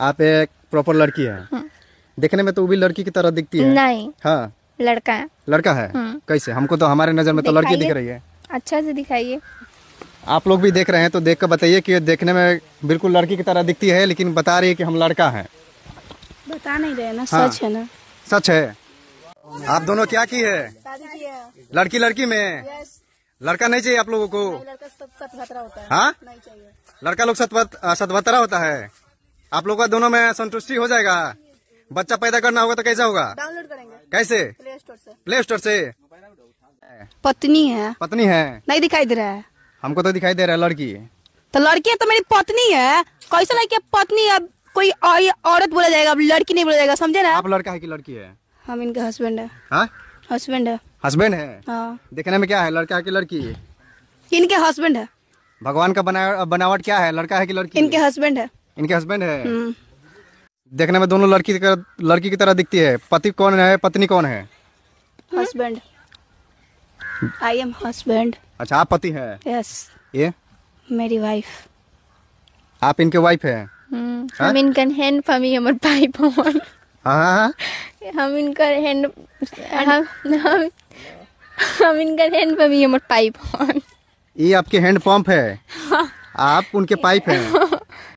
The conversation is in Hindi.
आप एक प्रॉपर लड़की है हाँ। देखने में तो वो भी लड़की की तरह दिखती है नहीं हाँ लड़का है लड़का है हाँ। कैसे हमको तो हमारे नजर में तो लड़की दिख रही है अच्छा से दिखाइए आप लोग भी देख रहे हैं तो देख कर बताइए कि देखने में बिल्कुल लड़की की तरह दिखती है लेकिन बता रही है कि हम लड़का है बता नहीं रहे ना हाँ, सच है ना सच है आप दोनों क्या की है लड़की लड़की में लड़का नहीं चाहिए आप लोगों को लड़का लोग सतभतरा होता है हाँ? आप लोगों का दोनों में संतुष्टि हो जाएगा बच्चा पैदा करना होगा तो कैसा होगा डाउनलोड करेंगे कैसे प्ले स्टोर ऐसी प्ले स्टोर पत्नी है पत्नी है नहीं दिखाई दे रहा है हमको तो दिखाई दे रहा है लड़की तो लड़की है तो मेरी पत्नी है कैसा लड़की पत्नी अब कोई औरत बोला जाएगा अब लड़की नहीं बोला जाएगा समझे ना आप लड़का है कि लड़की है हम इनका हस्बैंड है हस्बैंड हाँ? है हस्बैंड है हाँ। देखने में क्या है लड़का है की लड़की इनके हस्बैंड है भगवान का बना बनावट क्या है लड़का है की लड़की इनके हस्बैंड है इनके हस्बैंड है हम्म। देखने में दोनों लड़की कर, लड़की की तरह दिखती है पति कौन है पत्नी कौन है हस्बैंड आई एम हस्बैंड अच्छा आप पति हैं यस ये मेरी वाइफ आप इनके वाइफ है हम्म। हाँ? हम इनका हैंड फमी हमर भाई बहन भवन हाँ, हाँ, हम इनका हैंड हम हम इनका हैंड फमी हमर पाइप भवन ये आपके हैंड पंप है आप उनके पाइप हैं